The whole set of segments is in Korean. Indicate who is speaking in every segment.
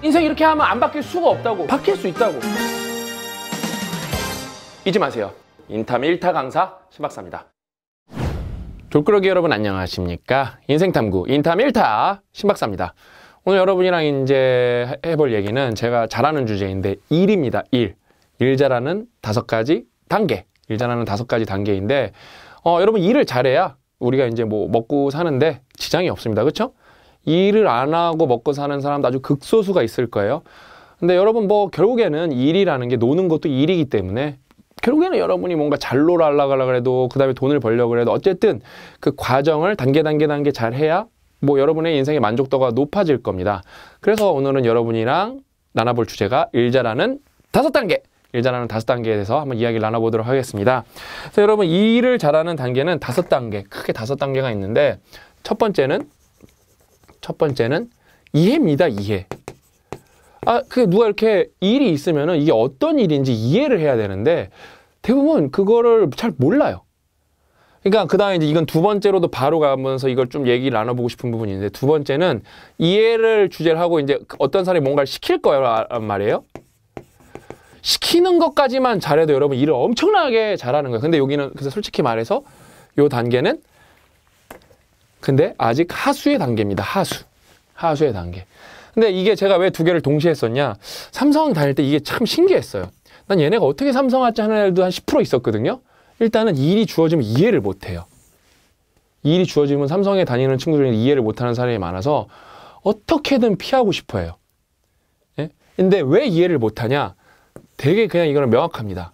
Speaker 1: 인생 이렇게 하면 안 바뀔 수가 없다고 바뀔 수 있다고 잊지 마세요 인탐 1타 강사 신박사입니다 돌그러기 여러분 안녕하십니까 인생탐구 인탐 1타 신박사입니다 오늘 여러분이랑 이제 해볼 얘기는 제가 잘하는 주제인데 일입니다 일. 일 잘하는 다섯 가지 단계 일 잘하는 다섯 가지 단계인데 어, 여러분 일을 잘해야 우리가 이제 뭐 먹고 사는데 지장이 없습니다 그렇죠? 일을 안 하고 먹고 사는 사람 도 아주 극소수가 있을 거예요. 근데 여러분 뭐 결국에는 일이라는 게 노는 것도 일이기 때문에 결국에는 여러분이 뭔가 잘놀아 하려고 그래도 그다음에 돈을 벌려고 그래도 어쨌든 그 과정을 단계 단계 단계 잘 해야 뭐 여러분의 인생의 만족도가 높아질 겁니다. 그래서 오늘은 여러분이랑 나눠볼 주제가 일자라는 다섯 단계 일자라는 다섯 단계에 대해서 한번 이야기를 나눠보도록 하겠습니다. 그래서 여러분 일을 잘하는 단계는 다섯 단계 크게 다섯 단계가 있는데 첫 번째는 첫 번째는 이해입니다, 이해. 아, 그 누가 이렇게 일이 있으면 이게 어떤 일인지 이해를 해야 되는데 대부분 그거를 잘 몰라요. 그러니까 그 다음에 이제 이건 두 번째로도 바로 가면서 이걸 좀 얘기 를 나눠보고 싶은 부분이있는데두 번째는 이해를 주제를 하고 이제 어떤 사람이 뭔가를 시킬 거란 말이에요. 시키는 것까지만 잘해도 여러분 일을 엄청나게 잘하는 거예요. 근데 여기는 그래서 솔직히 말해서 요 단계는 근데 아직 하수의 단계입니다. 하수. 하수의 단계. 근데 이게 제가 왜 두 개를 동시에 했었냐 삼성 다닐 때 이게 참 신기했어요. 난 얘네가 어떻게 삼성할지 하는 애들도 한 10% 있었거든요. 일단은 일이 주어지면 이해를 못해요. 일이 주어지면 삼성에 다니는 친구 중에 이해를 못하는 사람이 많아서 어떻게든 피하고 싶어해요. 예? 근데 왜 이해를 못하냐? 되게 그냥 이거는 명확합니다.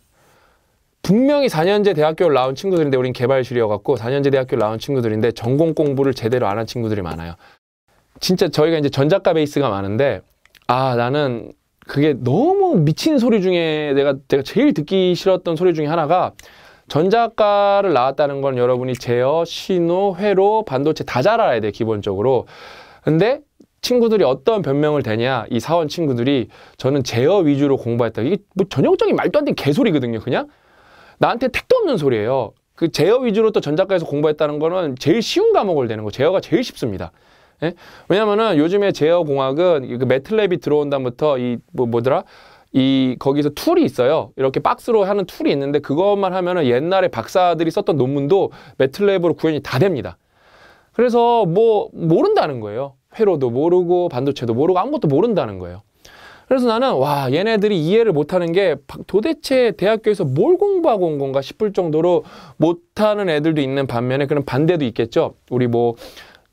Speaker 1: 분명히 4년제 대학교를 나온 친구들인데 우린 개발실이어갖고 4년제 대학교를 나온 친구들인데 전공 공부를 제대로 안 한 친구들이 많아요. 진짜 저희가 이제 전작가 베이스가 많은데 아 나는 그게 너무 미친 소리 중에 내가 내가 제일 듣기 싫었던 소리 중에 하나가 전작가를 나왔다는 건 여러분이 제어, 신호, 회로, 반도체 다 잘 알아야 돼 기본적으로. 근데 친구들이 어떤 변명을 대냐 이 사원 친구들이 저는 제어 위주로 공부했다 이게 뭐 전형적인 말도 안 되는 개소리거든요 그냥 나한테 택도 없는 소리예요. 그 제어 위주로 또 전작가에서 공부했다는 거는 제일 쉬운 과목을 되는 거. 제어가 제일 쉽습니다. 예? 왜냐면은 요즘에 제어 공학은 그 매트랩이 들어온 다음부터 이 뭐, 뭐더라? 이 거기서 툴이 있어요. 이렇게 박스로 하는 툴이 있는데 그것만 하면은 옛날에 박사들이 썼던 논문도 매트랩으로 구현이 다 됩니다. 그래서 뭐 모른다는 거예요. 회로도 모르고 반도체도 모르고 아무것도 모른다는 거예요. 그래서 나는 와 얘네들이 이해를 못하는 게 도대체 대학교에서 뭘 공부하고 온 건가 싶을 정도로 못하는 애들도 있는 반면에 그런 반대도 있겠죠. 우리 뭐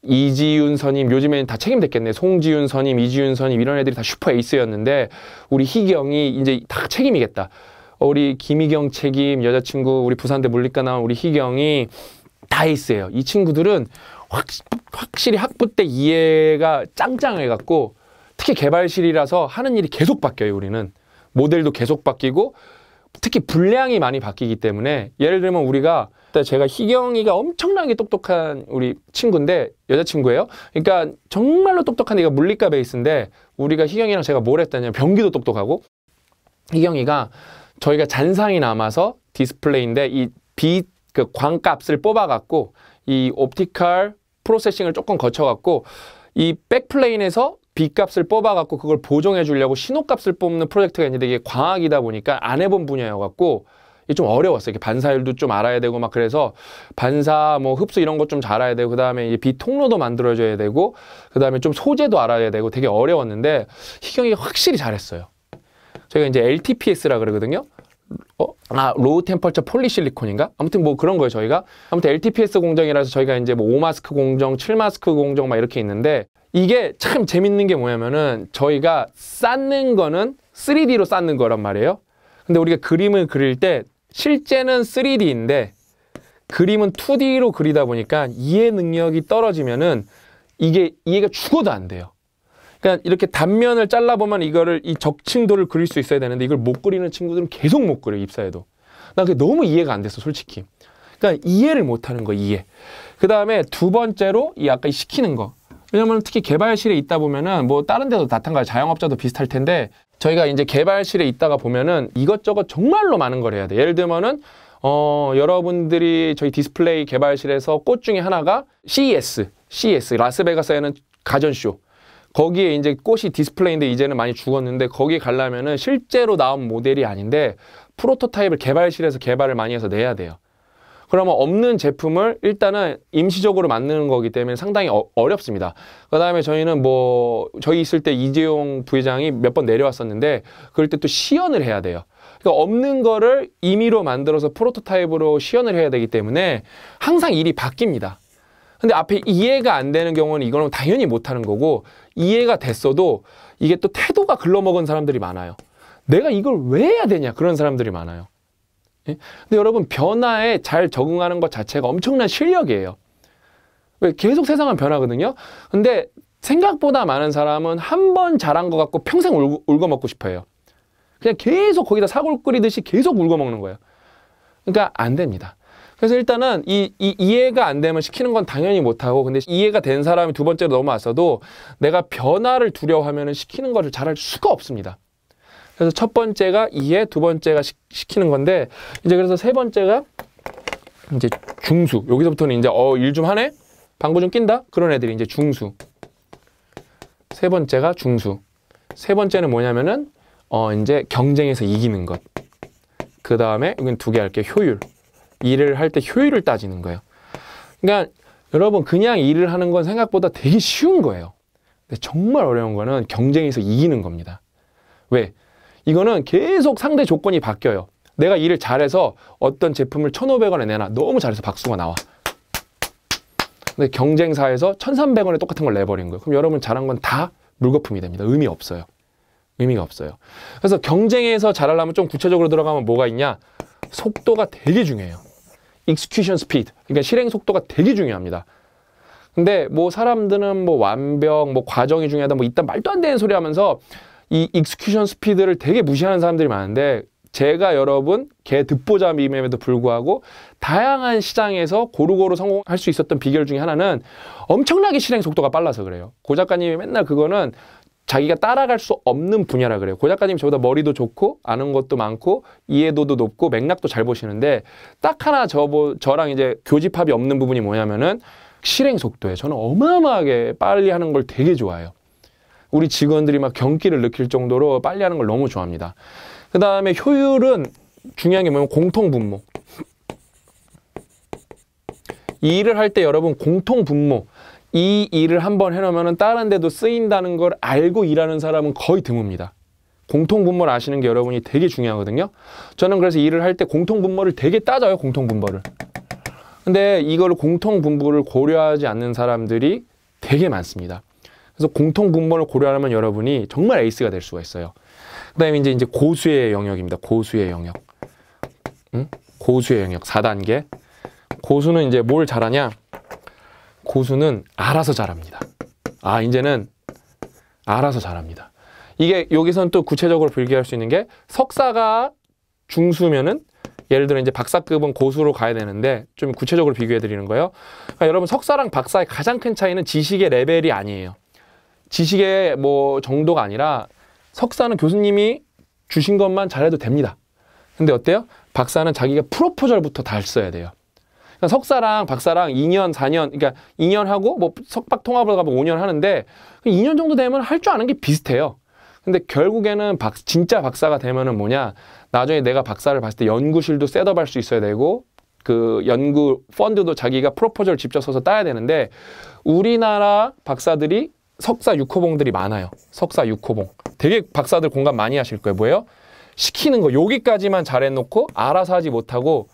Speaker 1: 이지윤 선임 요즘에는 다 책임됐겠네 송지윤 선임 이지윤 선임 이런 애들이 다 슈퍼 에이스였는데 우리 희경이 이제 다 책임이겠다 어, 우리 김희경 책임 여자친구 우리 부산대 물리과 나온 우리 희경이 다 에이스예요 이 친구들은 확, 확실히 학부 때 이해가 짱짱해갖고 특히 개발실이라서 하는 일이 계속 바뀌어요, 우리는. 모델도 계속 바뀌고 특히 분량이 많이 바뀌기 때문에 예를 들면 우리가 제가 희경이가 엄청나게 똑똑한 우리 친구인데 여자친구예요. 그러니까 정말로 똑똑한 애가 물리과 베이스인데 우리가 희경이랑 제가 뭘 했다냐면 변기도 똑똑하고 희경이가 저희가 잔상이 남아서 디스플레이인데 이 빛 그 광값을 뽑아갖고 이 옵티컬 프로세싱을 조금 거쳐갖고 이 백플레인에서 B값을 뽑아갖고 그걸 보정해 주려고 신호값을 뽑는 프로젝트가 있는데 이게 광학이다 보니까 안 해본 분야여갖고 이게 좀 어려웠어요. 이게 반사율도 좀 알아야 되고 막 그래서 반사 뭐 흡수 이런 것 좀 잘 알아야 되고 그다음에 이 비통로도 만들어줘야 되고 그다음에 좀 소재도 알아야 되고 되게 어려웠는데 희경이 확실히 잘했어요. 저희가 이제 LTPS라 그러거든요. 어? 아, 로우 템퍼처 폴리실리콘인가? 아무튼 뭐 그런 거예요, 저희가. 아무튼 LTPS 공정이라서 저희가 이제 뭐 5마스크 공정, 7마스크 공정 막 이렇게 있는데 이게 참 재밌는 게 뭐냐면은 저희가 쌓는 거는 3D로 쌓는 거란 말이에요. 근데 우리가 그림을 그릴 때 실제는 3D인데 그림은 2D로 그리다 보니까 이해 능력이 떨어지면은 이게 이해가 죽어도 안 돼요. 그러니까 이렇게 단면을 잘라보면 이거를 이 적층도를 그릴 수 있어야 되는데 이걸 못 그리는 친구들은 계속 못 그려 입사해도나 그게 너무 이해가 안 됐어 솔직히. 그러니까 이해를 못하는 거 이해. 그 다음에 두 번째로 이 아까 시키는 거. 왜냐면 특히 개발실에 있다 보면은 뭐 다른 데도 나타나요. 자영업자도 비슷할 텐데 저희가 이제 개발실에 있다가 보면은 이것저것 정말로 많은 걸 해야 돼. 예를 들면은 어, 여러분들이 저희 디스플레이 개발실에서 꽃 중에 하나가 CES, CES 라스베가스에 는 가전쇼. 거기에 이제 꽃이 디스플레이인데 이제는 많이 죽었는데 거기 가려면은 실제로 나온 모델이 아닌데 프로토타입을 개발실에서 개발을 많이 해서 내야 돼요. 그러면 없는 제품을 일단은 임시적으로 만드는 거기 때문에 상당히 어, 어렵습니다. 그 다음에 저희는 뭐 저희 있을 때 이재용 부회장이 몇 번 내려왔었는데 그럴 때 또 시연을 해야 돼요. 그러니까 없는 거를 임의로 만들어서 프로토타입으로 시연을 해야 되기 때문에 항상 일이 바뀝니다. 근데 앞에 이해가 안 되는 경우는 이거는 당연히 못하는 거고 이해가 됐어도 이게 또 태도가 글러먹은 사람들이 많아요. 내가 이걸 왜 해야 되냐 그런 사람들이 많아요. 예? 근데 여러분 변화에 잘 적응하는 것 자체가 엄청난 실력이에요. 왜 계속 세상은 변하거든요. 근데 생각보다 많은 사람은 한 번 잘한 것 같고 평생 울고, 울고 먹고 싶어요. 그냥 계속 거기다 사골 끓이듯이 계속 울고 먹는 거예요. 그러니까 안 됩니다. 그래서 일단은 이, 이 이해가 안 되면 시키는 건 당연히 못하고 근데 이해가 된 사람이 두 번째로 넘어왔어도 내가 변화를 두려워하면 시키는 것을 잘할 수가 없습니다. 그래서 첫 번째가 이에두 번째가 시, 키는 건데 이제 그래서 세 번째가 이제 중수. 여기서부터는 이제 어 일 좀 하네. 방구 좀 낀다. 그런 애들이 이제 중수. 세 번째가 중수. 세 번째는 뭐냐면은 어 이제 경쟁에서 이기는 것. 그 다음에 여기는 두개 할게 효율. 일을 할 때 효율을 따지는 거예요. 그러니까 여러분 그냥 일을 하는 건 생각보다 되게 쉬운 거예요. 근데 정말 어려운 거는 경쟁에서 이기는 겁니다. 왜? 이거는 계속 상대 조건이 바뀌어요. 내가 일을 잘해서 어떤 제품을 천오백 원에 내놔. 너무 잘해서 박수가 나와. 근데 경쟁사에서 천삼백 원에 똑같은 걸 내버린 거예요. 그럼 여러분 잘한 건 다 물거품이 됩니다. 의미 없어요. 의미가 없어요. 그래서 경쟁에서 잘하려면 좀 구체적으로 들어가면 뭐가 있냐? 속도가 되게 중요해요. execution speed. 그러니까 실행 속도가 되게 중요합니다. 근데 뭐 사람들은 뭐 완벽, 뭐 과정이 중요하다, 뭐 이딴 말도 안 되는 소리 하면서 이 익스큐션 스피드를 되게 무시하는 사람들이 많은데 제가 여러분 개듣보잡임에도 불구하고 다양한 시장에서 고루고루 성공할 수 있었던 비결 중에 하나는 엄청나게 실행 속도가 빨라서 그래요. 고 작가님이 맨날 그거는 자기가 따라갈 수 없는 분야라 그래요. 고 작가님 저보다 머리도 좋고 아는 것도 많고 이해도도 높고 맥락도 잘 보시는데 딱 하나 저, 저랑 이제 교집합이 없는 부분이 뭐냐면은 실행 속도에 저는 어마어마하게 빨리 하는 걸 되게 좋아해요. 우리 직원들이 막 경기를 느낄 정도로 빨리 하는 걸 너무 좋아합니다. 그 다음에 효율은 중요한 게 뭐냐면 공통분모. 이 일을 할 때 여러분 공통분모. 이 일을 한 번 해놓으면 다른 데도 쓰인다는 걸 알고 일하는 사람은 거의 드뭅니다. 공통분모를 아시는 게 여러분이 되게 중요하거든요. 저는 그래서 일을 할 때 공통분모를 되게 따져요. 공통분모를. 근데 이걸 공통분모를 고려하지 않는 사람들이 되게 많습니다. 그래서 공통 분모를 고려하면 여러분이 정말 에이스가 될 수가 있어요. 그다음에 이제 이제 고수의 영역입니다. 고수의 영역. 응? 고수의 영역 4단계. 고수는 이제 뭘 잘하냐? 고수는 알아서 잘합니다. 아, 이제는 알아서 잘합니다. 이게 여기선 또 구체적으로 분류할 수 있는 게 석사가 중수면은 예를 들어 이제 박사급은 고수로 가야 되는데 좀 구체적으로 비교해 드리는 거예요. 그러니까 여러분 석사랑 박사의 가장 큰 차이는 지식의 레벨이 아니에요. 지식의 뭐 정도가 아니라 석사는 교수님이 주신 것만 잘해도 됩니다. 근데 어때요? 박사는 자기가 프로포절부터 다 써야 돼요. 그러니까 석사랑 박사랑 2년, 4년, 그러니까 2년 하고 뭐 석박 통합으로 가면 5년 하는데 2년 그 정도 되면 할 줄 아는 게 비슷해요. 근데 결국에는 박, 진짜 박사가 되면은 뭐냐? 나중에 내가 박사를 봤을 때 연구실도 셋업할 수 있어야 되고 그 연구 펀드도 자기가 프로포절 직접 써서 따야 되는데 우리나라 박사들이 석사 6호봉들이 많아요. 석사 6호봉. 되게 박사들 공감 많이 하실 거예요. 뭐예요? 시키는 거 여기까지만 잘해놓고 알아서 하지 못하고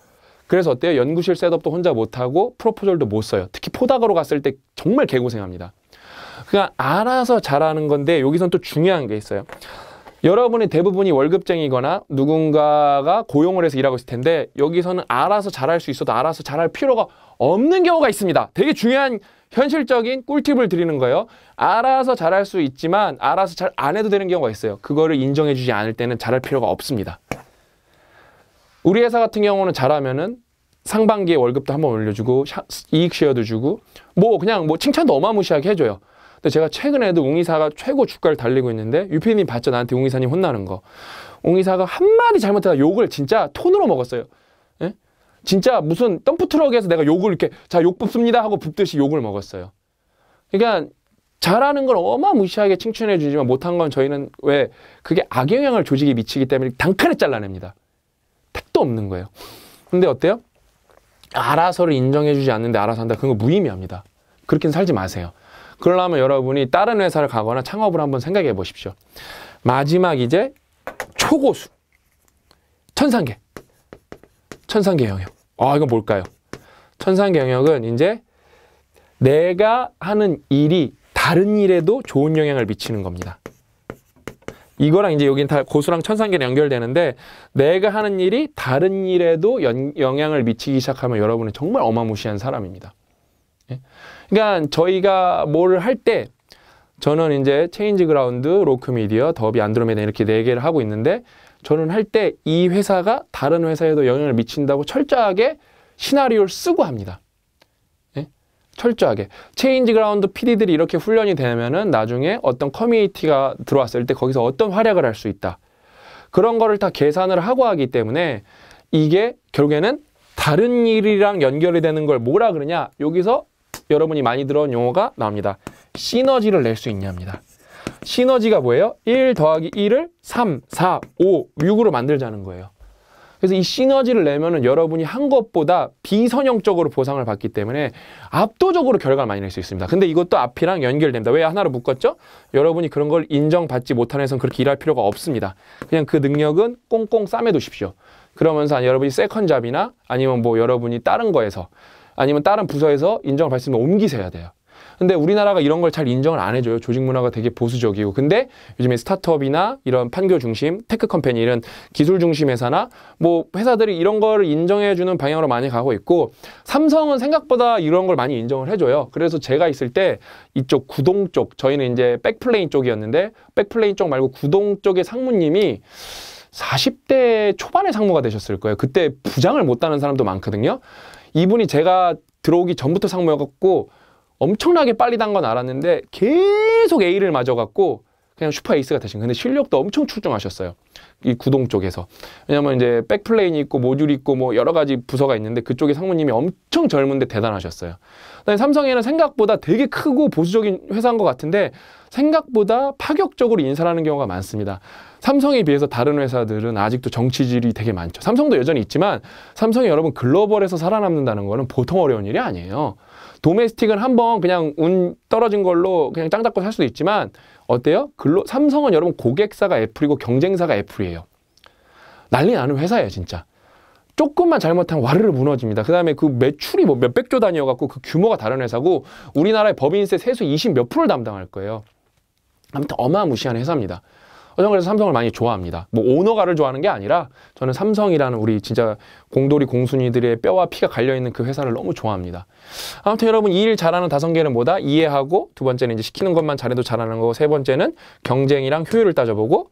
Speaker 1: 그래서 어때요? 연구실 셋업도 혼자 못하고 프로포졸도 못 써요. 특히 포닥으로 갔을 때 정말 개고생합니다. 그러 그러니까 알아서 잘하는 건데 여기선 또 중요한 게 있어요. 여러분이 대부분이 월급쟁이거나 누군가가 고용을 해서 일하고 있을 텐데 여기서는 알아서 잘할 수 있어도 알아서 잘할 필요가 없는 경우가 있습니다. 되게 중요한 현실적인 꿀팁을 드리는 거예요. 알아서 잘할 수 있지만 알아서 잘 안 해도 되는 경우가 있어요. 그거를 인정해 주지 않을 때는 잘할 필요가 없습니다. 우리 회사 같은 경우는 잘하면은 상반기에 월급도 한번 올려주고 이익 쉐어도 주고 뭐 그냥 뭐 칭찬도 어마무시하게 해줘요. 근데 제가 최근에도 웅이사가 최고 주가를 달리고 있는데 유피님 봤죠? 나한테 웅이사님 혼나는 거. 웅이사가 한마디 잘못해다 욕을 진짜 톤으로 먹었어요. 예? 진짜 무슨 덤프트럭에서 내가 욕을 이렇게 자욕 붓습니다 하고 붓듯이 욕을 먹었어요. 그러니까 잘하는 걸 어마무시하게 칭찬해 주지만 못한 건 저희는 왜 그게 악영향을 조직에 미치기 때문에 단칼에 잘라냅니다. 택도 없는 거예요. 근데 어때요? 알아서를 인정해 주지 않는데 알아서 한다. 그건 무의미합니다. 그렇게는 살지 마세요. 그러려면 여러분이 다른 회사를 가거나 창업을 한번 생각해 보십시오. 마지막 이제 초고수. 천상계. 천상계 영역. 아, 이건 뭘까요? 천상계 영역은 이제 내가 하는 일이 다른 일에도 좋은 영향을 미치는 겁니다. 이거랑 이제 여긴 다 고수랑 천상계는 연결되는데 내가 하는 일이 다른 일에도 연, 영향을 미치기 시작하면 여러분은 정말 어마무시한 사람입니다. 예? 그러니까 저희가 뭘 할 때 저는 이제 체인지 그라운드, 로크미디어, 더비, 안드로메다 이렇게 네 개를 하고 있는데 저는 할 때 이 회사가 다른 회사에도 영향을 미친다고 철저하게 시나리오를 쓰고 합니다. 예? 철저하게. 체인지 그라운드 PD들이 이렇게 훈련이 되면은 나중에 어떤 커뮤니티가 들어왔을 때 거기서 어떤 활약을 할 수 있다. 그런 거를 다 계산을 하고 하기 때문에 이게 결국에는 다른 일이랑 연결이 되는 걸 뭐라 그러냐? 여기서 여러분이 많이 들어온 용어가 나옵니다. 시너지를 낼 수 있냐입니다. 시너지가 뭐예요? 1 더하기 1을 3, 4, 5, 6으로 만들자는 거예요. 그래서 이 시너지를 내면은 여러분이 한 것보다 비선형적으로 보상을 받기 때문에 압도적으로 결과를 많이 낼 수 있습니다. 근데 이것도 앞이랑 연결됩니다. 왜 하나로 묶었죠? 여러분이 그런 걸 인정받지 못하는 해선 그렇게 일할 필요가 없습니다. 그냥 그 능력은 꽁꽁 싸매두십시오. 그러면서 아, 여러분이 세컨잡이나 아니면 뭐 여러분이 다른 거에서 아니면 다른 부서에서 인정을 받으면 옮기셔야 돼요. 근데 우리나라가 이런 걸 잘 인정을 안 해줘요. 조직 문화가 되게 보수적이고. 근데 요즘에 스타트업이나 이런 판교 중심, 테크 컴퍼니 이런 기술 중심 회사나 뭐 회사들이 이런 걸 인정해주는 방향으로 많이 가고 있고 삼성은 생각보다 이런 걸 많이 인정을 해줘요. 그래서 제가 있을 때 이쪽 구동 쪽, 저희는 이제 백플레인 쪽이었는데 백플레인 쪽 말고 구동 쪽의 상무님이 40대 초반의 상무가 되셨을 거예요. 그때 부장을 못 다는 사람도 많거든요. 이분이 제가 들어오기 전부터 상무여갖고 엄청나게 빨리 단 건 알았는데 계속 A를 맞아갖고 그냥 슈퍼 에이스가 되신 근데 실력도 엄청 출중하셨어요. 이 구동 쪽에서. 왜냐면 이제 백플레인이 있고 모듈 있고 뭐 여러 가지 부서가 있는데 그쪽에 상무님이 엄청 젊은데 대단하셨어요. 그다음에 삼성에는 생각보다 되게 크고 보수적인 회사인 것 같은데 생각보다 파격적으로 인사 하는 경우가 많습니다. 삼성에 비해서 다른 회사들은 아직도 정치질이 되게 많죠. 삼성도 여전히 있지만 삼성이 여러분 글로벌에서 살아남는다는 거는 보통 어려운 일이 아니에요. 도메스틱은 한번 그냥 운 떨어진 걸로 그냥 짱 잡고 살 수도 있지만 어때요? 글로 삼성은 여러분 고객사가 애플이고 경쟁사가 애플이에요. 난리 나는 회사예요, 진짜. 조금만 잘못하면 와르르 무너집니다. 그 다음에 그 매출이 뭐 몇백조 단위여갖고 그 규모가 다른 회사고 우리나라의 법인세 세수 20 몇 프로를 담당할 거예요. 아무튼 어마무시한 회사입니다. 저는 그래서 삼성을 많이 좋아합니다. 뭐 오너가를 좋아하는 게 아니라 저는 삼성이라는 우리 진짜 공돌이 공순이들의 뼈와 피가 갈려있는 그 회사를 너무 좋아합니다. 아무튼 여러분 이일 잘하는 다섯 개는 뭐다? 이해하고 두 번째는 이제 시키는 것만 잘해도 잘하는 거고 세 번째는 경쟁이랑 효율을 따져보고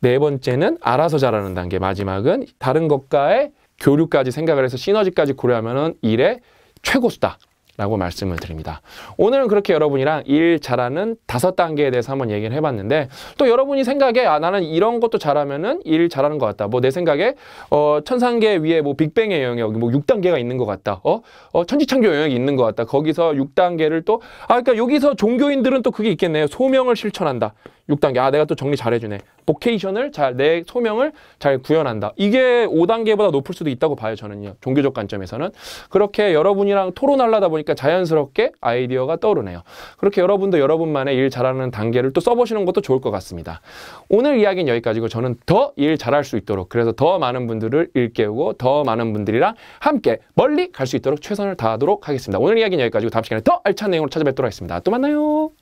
Speaker 1: 네 번째는 알아서 잘하는 단계 마지막은 다른 것과의 교류까지 생각을 해서 시너지까지 고려하면 은 일의 최고수다. 라고 말씀을 드립니다. 오늘은 그렇게 여러분이랑 일 잘하는 다섯 단계에 대해서 한번 얘기를 해봤는데 또 여러분이 생각에 아 나는 이런 것도 잘하면은 일 잘하는 것 같다. 뭐 내 생각에 어 천상계 위에 뭐 빅뱅의 영역 뭐 6단계가 있는 것 같다. 어, 어 천지창조 영역이 있는 것 같다. 거기서 6단계를 또아 그러니까 여기서 종교인들은 또 그게 있겠네요. 소명을 실천한다. 6단계. 아, 내가 또 정리 잘해주네. 보케이션을 잘, 내 소명을 잘 구현한다. 이게 5단계보다 높을 수도 있다고 봐요, 저는요. 종교적 관점에서는. 그렇게 여러분이랑 토론하려다 보니까 자연스럽게 아이디어가 떠오르네요. 그렇게 여러분도 여러분만의 일 잘하는 단계를 또 써보시는 것도 좋을 것 같습니다. 오늘 이야기는 여기까지고 저는 더 일 잘할 수 있도록 그래서 더 많은 분들을 일깨우고 더 많은 분들이랑 함께 멀리 갈 수 있도록 최선을 다하도록 하겠습니다. 오늘 이야기는 여기까지고 다음 시간에 더 알찬 내용으로 찾아뵙도록 하겠습니다. 또 만나요.